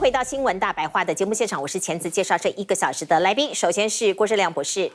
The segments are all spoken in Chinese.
回到新闻大白话的节目现场，我是前次介绍这一个小时的来宾，首先是郭正亮博士，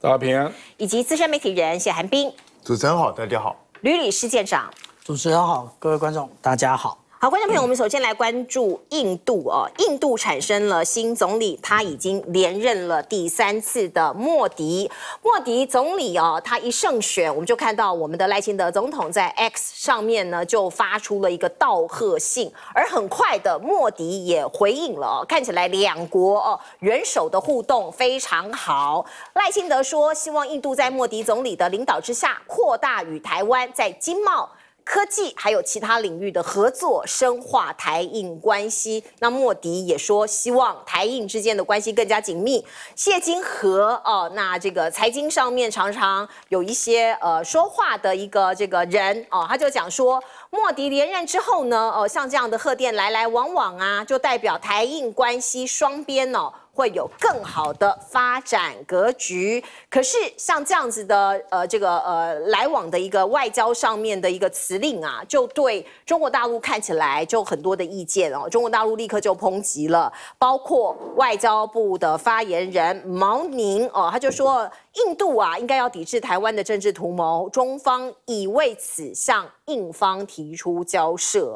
赵平，以及资深媒体人谢寒冰。主持人好，大家好。吕理事件长，主持人好，各位观众大家好。好，观众朋友，我们首先来关注印度哦。印度产生了新总理，他已经连任了第三次的莫迪。莫迪总理哦，他一胜选，我们就看到我们的赖清德总统在 X 上面呢，就发出了一个道贺信。而很快的，莫迪也回应了，看起来两国哦元首的互动非常好。赖清德说，希望印度在莫迪总理的领导之下，扩大与台湾在经贸。科技还有其他领域的合作，深化台印关系。那莫迪也说，希望台印之间的关系更加紧密。谢金河哦，那这个财经上面常常有一些呃说话的一个这个人哦，他就讲说，莫迪连任之后呢，哦，像这样的贺电来来往往啊，就代表台印关系双边哦。会有更好的发展格局。可是像这样子的呃，这个呃来往的一个外交上面的一个辞令啊，就对中国大陆看起来就很多的意见哦。中国大陆立刻就抨击了，包括外交部的发言人毛宁哦，他就说。印度啊，应该要抵制台湾的政治图谋。中方已为此向印方提出交涉，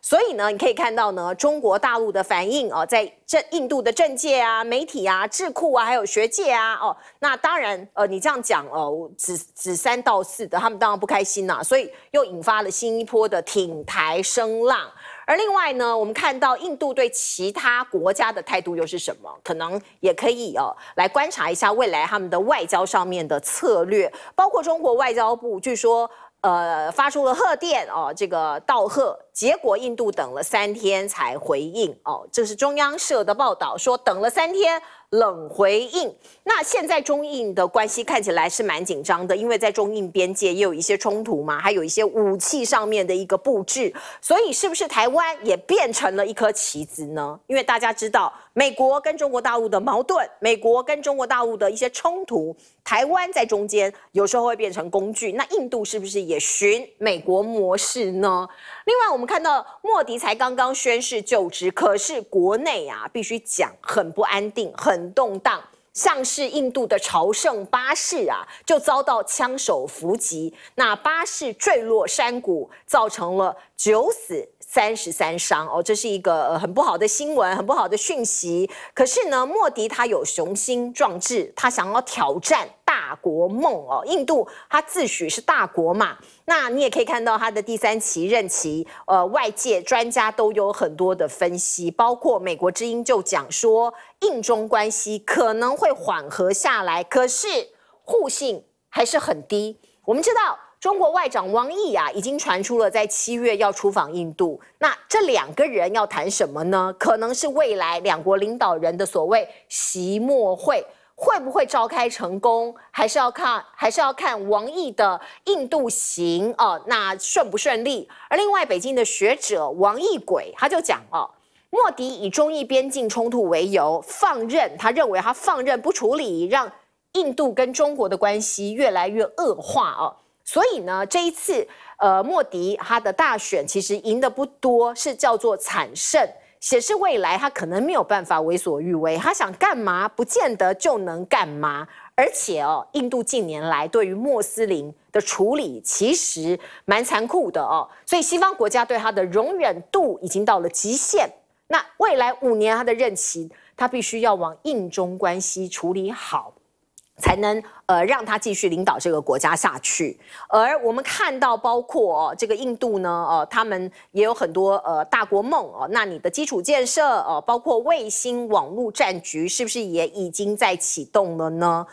所以呢，你可以看到呢，中国大陆的反应啊，在这印度的政界啊、媒体啊、智库啊，还有学界啊，哦，那当然，呃，你这样讲哦，指指三道四的，他们当然不开心呐，所以又引发了新一波的挺台声浪。而另外呢，我们看到印度对其他国家的态度又是什么？可能也可以哦来观察一下未来他们的外交上面的策略，包括中国外交部据说呃发出了贺电哦这个道贺，结果印度等了三天才回应哦，这是中央社的报道说等了三天。冷回应。那现在中印的关系看起来是蛮紧张的，因为在中印边界也有一些冲突嘛，还有一些武器上面的一个布置。所以是不是台湾也变成了一颗棋子呢？因为大家知道美国跟中国大陆的矛盾，美国跟中国大陆的一些冲突，台湾在中间有时候会变成工具。那印度是不是也寻美国模式呢？另外，我们看到莫迪才刚刚宣誓就职，可是国内啊，必须讲很不安定、很动荡。像是印度的朝圣巴士啊，就遭到枪手伏击，那巴士坠落山谷，造成了九死三十三伤。哦，这是一个很不好的新闻，很不好的讯息。可是呢，莫迪他有雄心壮志，他想要挑战。国梦哦，印度它自诩是大国嘛，那你也可以看到它的第三期任期，呃，外界专家都有很多的分析，包括美国之音就讲说，印中关系可能会缓和下来，可是互信还是很低。我们知道中国外长汪毅啊，已经传出了在七月要出访印度，那这两个人要谈什么呢？可能是未来两国领导人的所谓席末会。会不会召开成功，还是要看，还是要看王毅的印度行哦，那顺不顺利？而另外，北京的学者王毅鬼他就讲哦，莫迪以中印边境冲突为由放任，他认为他放任不处理，让印度跟中国的关系越来越恶化哦，所以呢，这一次呃，莫迪他的大选其实赢的不多，是叫做惨胜。显示未来他可能没有办法为所欲为，他想干嘛不见得就能干嘛。而且哦，印度近年来对于穆斯林的处理其实蛮残酷的哦，所以西方国家对他的容忍度已经到了极限。那未来五年他的任期，他必须要往印中关系处理好。才能呃让他继续领导这个国家下去，而我们看到包括这个印度呢，呃，他们也有很多呃大国梦哦，那你的基础建设哦，包括卫星网络战局，是不是也已经在启动了呢？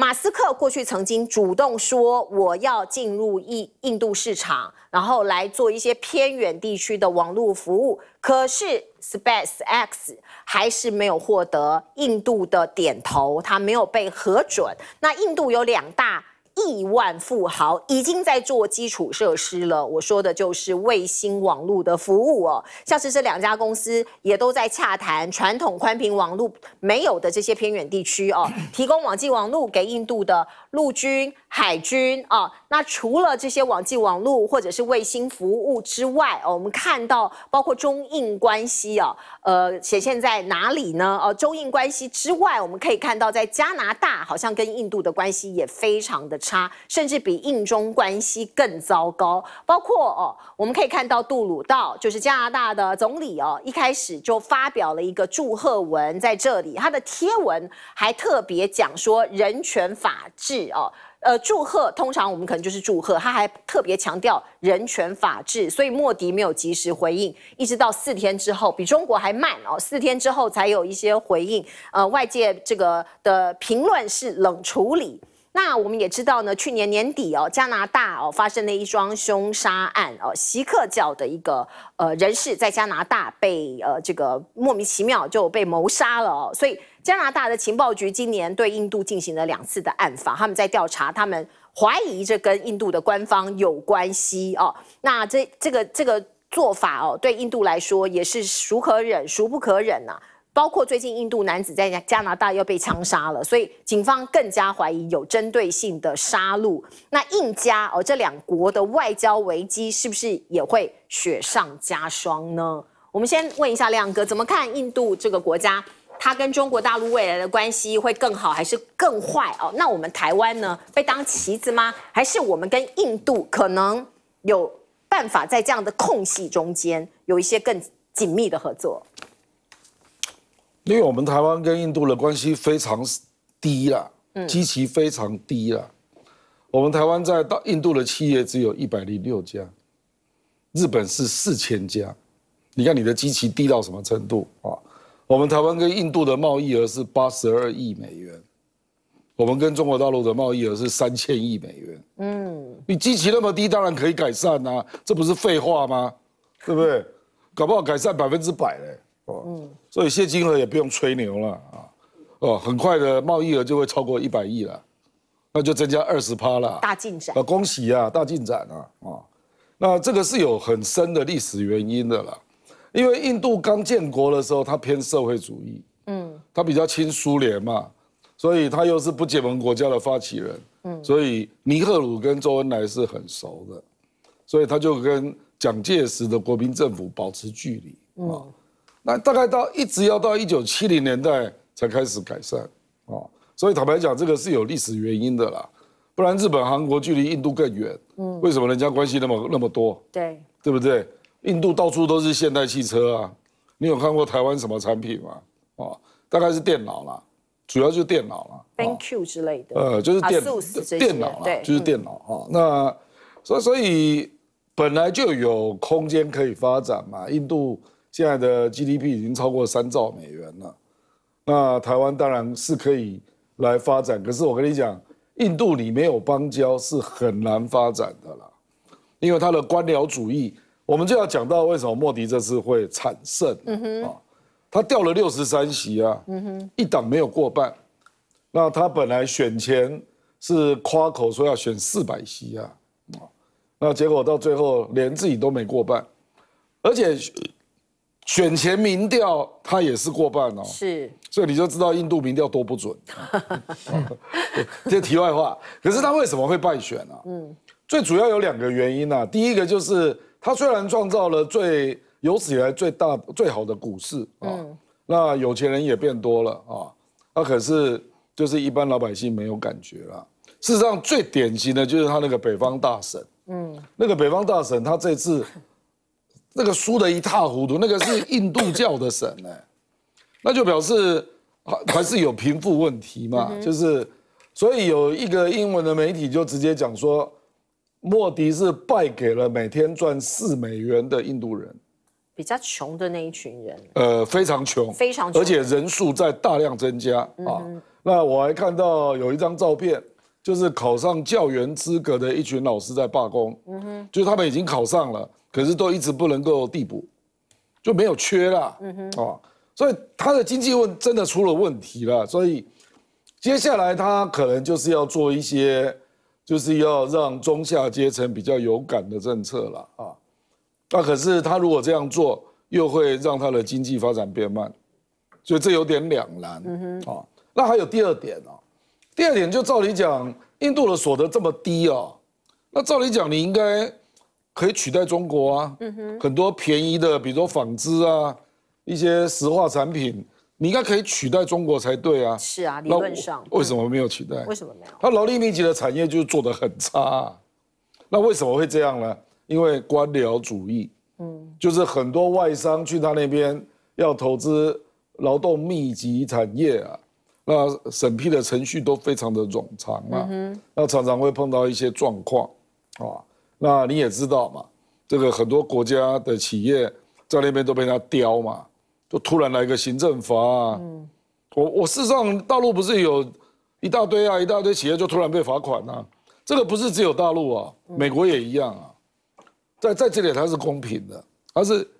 马斯克过去曾经主动说我要进入印印度市场，然后来做一些偏远地区的网络服务。可是 Space X 还是没有获得印度的点头，它没有被核准。那印度有两大。亿万富豪已经在做基础设施了。我说的就是卫星网络的服务哦，像是这两家公司也都在洽谈传统宽频网络没有的这些偏远地区哦，提供网际网络给印度的陆军、海军啊。那除了这些网际网络或者是卫星服务之外，哦、我们看到包括中印关系啊，呃，显现在哪里呢？哦，中印关系之外，我们可以看到在加拿大好像跟印度的关系也非常的。差甚至比印中关系更糟糕，包括哦，我们可以看到杜鲁道就是加拿大的总理哦，一开始就发表了一个祝贺文在这里，他的贴文还特别讲说人权法治哦，呃，祝贺通常我们可能就是祝贺，他还特别强调人权法治，所以莫迪没有及时回应，一直到四天之后，比中国还慢哦，四天之后才有一些回应，呃，外界这个的评论是冷处理。那我们也知道呢，去年年底哦，加拿大哦发生了一桩凶杀案哦，席克教的一个呃人士在加拿大被呃这个莫名其妙就被谋杀了哦，所以加拿大的情报局今年对印度进行了两次的暗访，他们在调查，他们怀疑这跟印度的官方有关系哦，那这这个这个做法哦，对印度来说也是孰可忍孰不可忍呐。包括最近印度男子在加拿大又被枪杀了，所以警方更加怀疑有针对性的杀戮。那印加哦，这两国的外交危机是不是也会雪上加霜呢？我们先问一下亮哥，怎么看印度这个国家，它跟中国大陆未来的关系会更好还是更坏哦？那我们台湾呢，被当棋子吗？还是我们跟印度可能有办法在这样的空隙中间有一些更紧密的合作？因为我们台湾跟印度的关系非常低啦，基期非常低啦。我们台湾在大印度的企业只有一百零六家，日本是四千家。你看你的基期低到什么程度啊？我们台湾跟印度的贸易额是八十二亿美元，我们跟中国大陆的贸易额是三千亿美元。嗯，你基期那么低，当然可以改善呐，这不是废话吗？对不对？搞不好改善百分之百嘞。嗯，所以谢金额也不用吹牛了啊，哦，很快的贸易额就会超过一百亿了，那就增加二十趴了，大进展啊！恭喜啊，大进展啊！哦，那这个是有很深的历史原因的啦，因为印度刚建国的时候，它偏社会主义，嗯，它比较亲苏联嘛，所以它又是不结盟国家的发起人，嗯，所以尼赫鲁跟周恩来是很熟的，所以他就跟蒋介石的国民政府保持距离，啊。那大概到一直要到一九七零年代才开始改善，哦，所以坦白讲，这个是有历史原因的啦，不然日本、韩国距离印度更远，嗯，为什么人家关系那么那么多？对，对不对？印度到处都是现代汽车啊，你有看过台湾什么产品吗？哦，大概是电脑啦，主要就是电脑啦 t h a n k you 之类的，呃，就是电电脑啦，就是电脑啊，那所所以本来就有空间可以发展嘛，印度。现在的 GDP 已经超过三兆美元了，那台湾当然是可以来发展。可是我跟你讲，印度里没有邦交是很难发展的啦，因为他的官僚主义。我们就要讲到为什么莫迪这次会惨胜。啊，他掉了六十三席啊，一党没有过半。那他本来选前是夸口说要选四百席啊，啊，那结果到最后连自己都没过半，而且。选前民调他也是过半哦，是，所以你就知道印度民调多不准。这题外话，可是他为什么会败选啊？嗯，最主要有两个原因啊。第一个就是他虽然创造了最有史以来最大最好的股市啊，那有钱人也变多了啊，那可是就是一般老百姓没有感觉了。事实上最典型的就是他那个北方大省，嗯，那个北方大省他这次。那个输的一塌糊涂，那个是印度教的省哎，那就表示还是有贫富问题嘛，就是，所以有一个英文的媒体就直接讲说，莫迪是败给了每天赚四美元的印度人，比较穷的那一群人，呃，非常穷，非常，而且人数在大量增加啊。那我还看到有一张照片，就是考上教员资格的一群老师在罢工，嗯哼，就他们已经考上了。可是都一直不能够递补，就没有缺了，嗯哼，哦，所以他的经济问真的出了问题了，所以接下来他可能就是要做一些，就是要让中下阶层比较有感的政策了，啊，那可是他如果这样做，又会让他的经济发展变慢，所以这有点两难，嗯哼，啊，那还有第二点哦，第二点就照理讲，印度的所得这么低啊，那照理讲你应该。可以取代中国啊，很多便宜的，比如说纺织啊，一些石化产品，你应该可以取代中国才对啊。是啊，理论上。为什么没有取代？为什么没有？它劳力密集的产业就做得很差，那为什么会这样呢？因为官僚主义，嗯，就是很多外商去他那边要投资劳动密集产业啊，那审批的程序都非常的冗长啊，那常常会碰到一些状况，啊。那你也知道嘛，这个很多国家的企业在那边都被他刁嘛，就突然来个行政罚。嗯，我我事实上大陆不是有一大堆啊，一大堆企业就突然被罚款呐。这个不是只有大陆啊，美国也一样啊。在在这里它是公平的，它是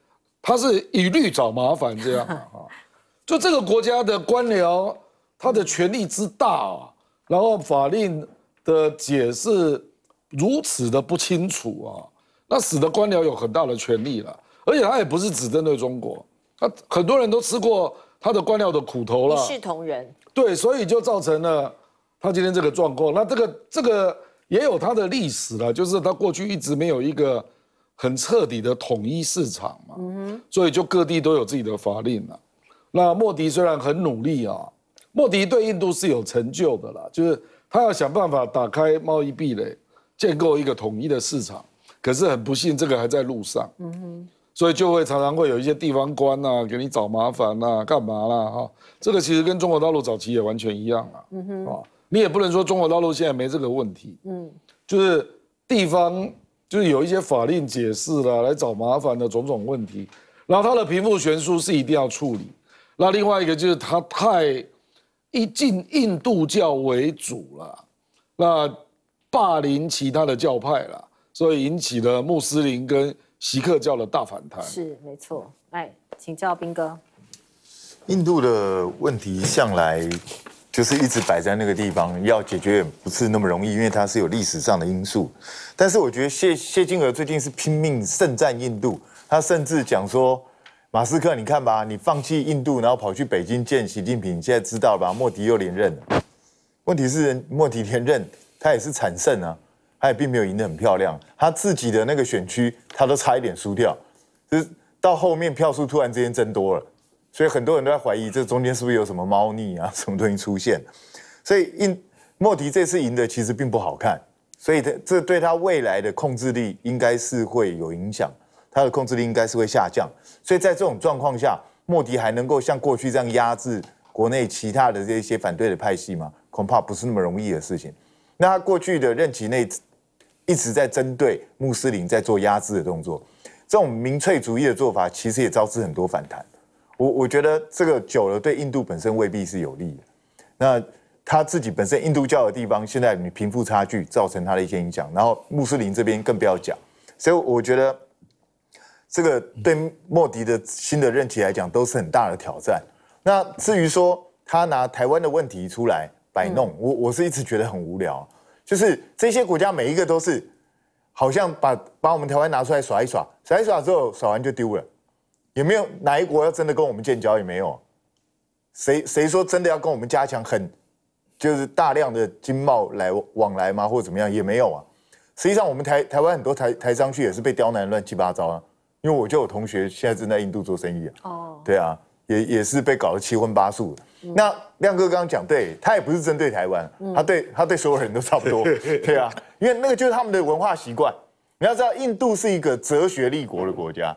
它是一律找麻烦这样啊。就这个国家的官僚，他的权力之大啊，然后法令的解释。如此的不清楚啊，那使得官僚有很大的权力了，而且他也不是只针对中国，他很多人都吃过他的官僚的苦头了。一视同仁。对，所以就造成了他今天这个状况。那这个这个也有他的历史了，就是他过去一直没有一个很彻底的统一市场嘛，所以就各地都有自己的法令了。那莫迪虽然很努力啊，莫迪对印度是有成就的啦，就是他要想办法打开贸易壁垒。建构一个统一的市场，可是很不幸，这个还在路上。嗯哼，所以就会常常会有一些地方官呐，给你找麻烦呐，干嘛啦？哈，这个其实跟中国大陆早期也完全一样啊。啊，你也不能说中国大陆现在没这个问题。嗯，就是地方就是有一些法令解释啦，来找麻烦的种种问题，然后它的贫富悬殊是一定要处理，那另外一个就是它太一进印度教为主了，那。霸凌其他的教派了，所以引起了穆斯林跟锡克教的大反弹。是没错。哎，请教兵哥，印度的问题向来就是一直摆在那个地方，要解决不是那么容易，因为它是有历史上的因素。但是我觉得谢谢金娥最近是拼命盛赞印度，他甚至讲说，马斯克，你看吧，你放弃印度，然后跑去北京见习近平，现在知道了吧？莫迪又连任了。问题是莫迪连任。他也是惨胜啊，他也并没有赢得很漂亮，他自己的那个选区他都差一点输掉，就是到后面票数突然之间增多了，所以很多人都在怀疑这中间是不是有什么猫腻啊，什么东西出现，所以印莫迪这次赢的其实并不好看，所以他这对他未来的控制力应该是会有影响，他的控制力应该是会下降，所以在这种状况下，莫迪还能够像过去这样压制国内其他的这一些反对的派系吗？恐怕不是那么容易的事情。那他过去的任期内一直在针对穆斯林在做压制的动作，这种民粹主义的做法其实也招致很多反弹。我我觉得这个久了对印度本身未必是有利。那他自己本身印度教的地方，现在你贫富差距造成他的一些影响，然后穆斯林这边更不要讲。所以我觉得这个对莫迪的新的任期来讲都是很大的挑战。那至于说他拿台湾的问题出来。摆弄我，我是一直觉得很无聊。就是这些国家每一个都是，好像把把我们台湾拿出来耍一耍，耍一耍之后，耍完就丢了。有没有哪一国要真的跟我们建交？也没有。谁谁说真的要跟我们加强很，就是大量的经贸来往来吗？或者怎么样？也没有啊。实际上，我们台台湾很多台台商去也是被刁难乱七八糟啊。因为我就有同学现在正在印度做生意啊。哦。对啊，也也是被搞得七荤八素的。那亮哥刚刚讲，对他也不是针对台湾，他对他对所有人都差不多，对啊，因为那个就是他们的文化习惯。你要知道，印度是一个哲学立国的国家，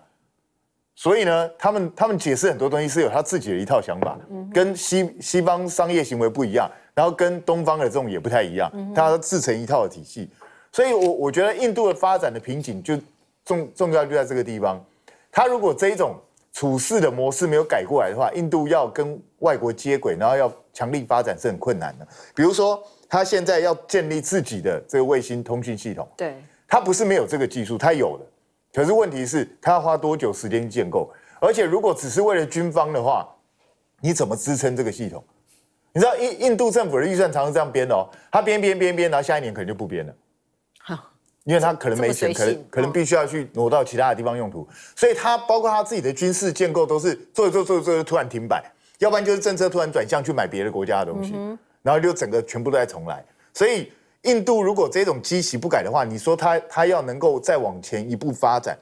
所以呢，他们他们解释很多东西是有他自己的一套想法，跟西西方商业行为不一样，然后跟东方的这种也不太一样，他自成一套的体系。所以我我觉得印度的发展的瓶颈就重重要就在这个地方，他如果这一种。处事的模式没有改过来的话，印度要跟外国接轨，然后要强力发展是很困难的。比如说，他现在要建立自己的这个卫星通讯系统，对，他不是没有这个技术，他有的，可是问题是他要花多久时间建构？而且如果只是为了军方的话，你怎么支撑这个系统？你知道印印度政府的预算常常这样编的哦，他编编编编，然后下一年可能就不编了。因为他可能没钱，可能可能必须要去挪到其他的地方用途，所以他包括他自己的军事建构都是做做做做做，突然停摆，要不然就是政策突然转向去买别的国家的东西，然后就整个全部都在重来。所以印度如果这种积习不改的话，你说他他要能够再往前一步发展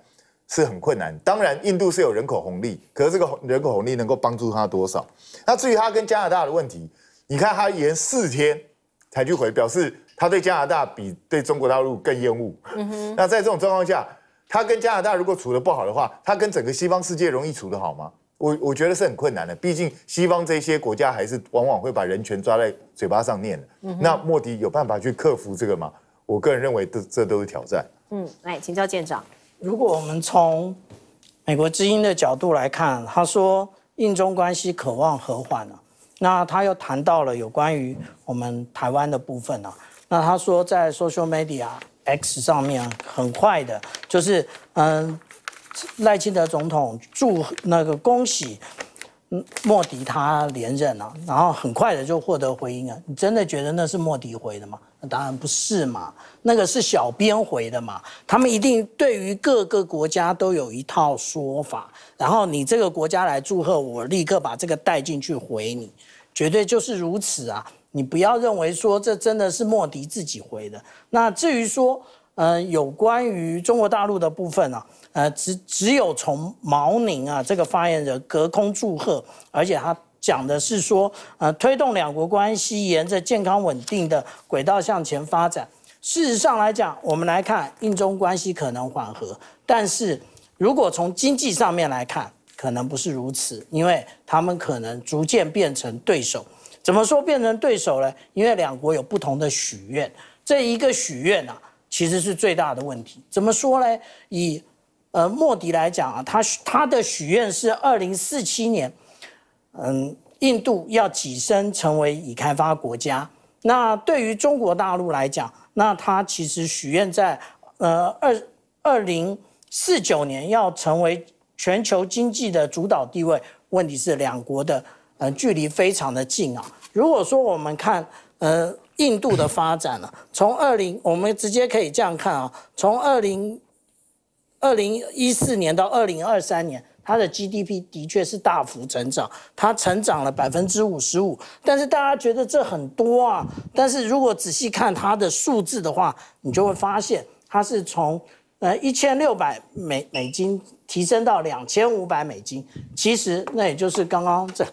是很困难。当然印度是有人口红利，可是这个人口红利能够帮助他多少？那至于他跟加拿大的问题，你看他延四天才去回，表示。他对加拿大比对中国大陆更厌恶，嗯哼。那在这种状况下，他跟加拿大如果处的不好的话，他跟整个西方世界容易处得好吗？我我觉得是很困难的。毕竟西方这些国家还是往往会把人权抓在嘴巴上念的。嗯，那莫迪有办法去克服这个吗？我个人认为这这都是挑战。嗯，来请教舰长，如果我们从美国之音的角度来看，他说印中关系渴望和缓了，那他又谈到了有关于我们台湾的部分呢？那他说，在 Social Media X 上面很快的，就是嗯，赖清德总统祝那个恭喜，莫迪他连任了，然后很快的就获得回应了。你真的觉得那是莫迪回的吗？那当然不是嘛，那个是小编回的嘛。他们一定对于各个国家都有一套说法，然后你这个国家来祝贺我，立刻把这个带进去回你，绝对就是如此啊。你不要认为说这真的是莫迪自己回的。那至于说，呃，有关于中国大陆的部分呢，呃，只只有从毛宁啊这个发言人隔空祝贺，而且他讲的是说，呃，推动两国关系沿着健康稳定的轨道向前发展。事实上来讲，我们来看印中关系可能缓和，但是如果从经济上面来看，可能不是如此，因为他们可能逐渐变成对手。怎么说变成对手呢？因为两国有不同的许愿，这一个许愿啊，其实是最大的问题。怎么说呢？以呃莫迪来讲啊，他他的许愿是二零四七年，嗯，印度要跻身成为已开发国家。那对于中国大陆来讲，那他其实许愿在呃二二零四九年要成为全球经济的主导地位。问题是两国的。呃，距离非常的近啊。如果说我们看，呃，印度的发展呢，从二零，我们直接可以这样看啊，从二零二零一四年到二零二三年，它的 GDP 的确是大幅增长，它成长了百分之五十五。但是大家觉得这很多啊，但是如果仔细看它的数字的话，你就会发现它是从呃一千六百美美金提升到两千五百美金，其实那也就是刚刚这。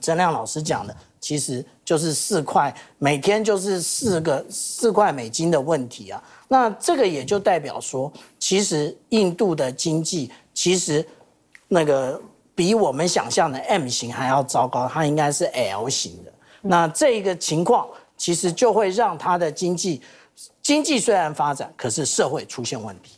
曾亮老师讲的其实就是四块每天就是四个四块美金的问题啊，那这个也就代表说，其实印度的经济其实那个比我们想象的 M 型还要糟糕，它应该是 L 型的。那这一个情况其实就会让它的经济经济虽然发展，可是社会出现问题。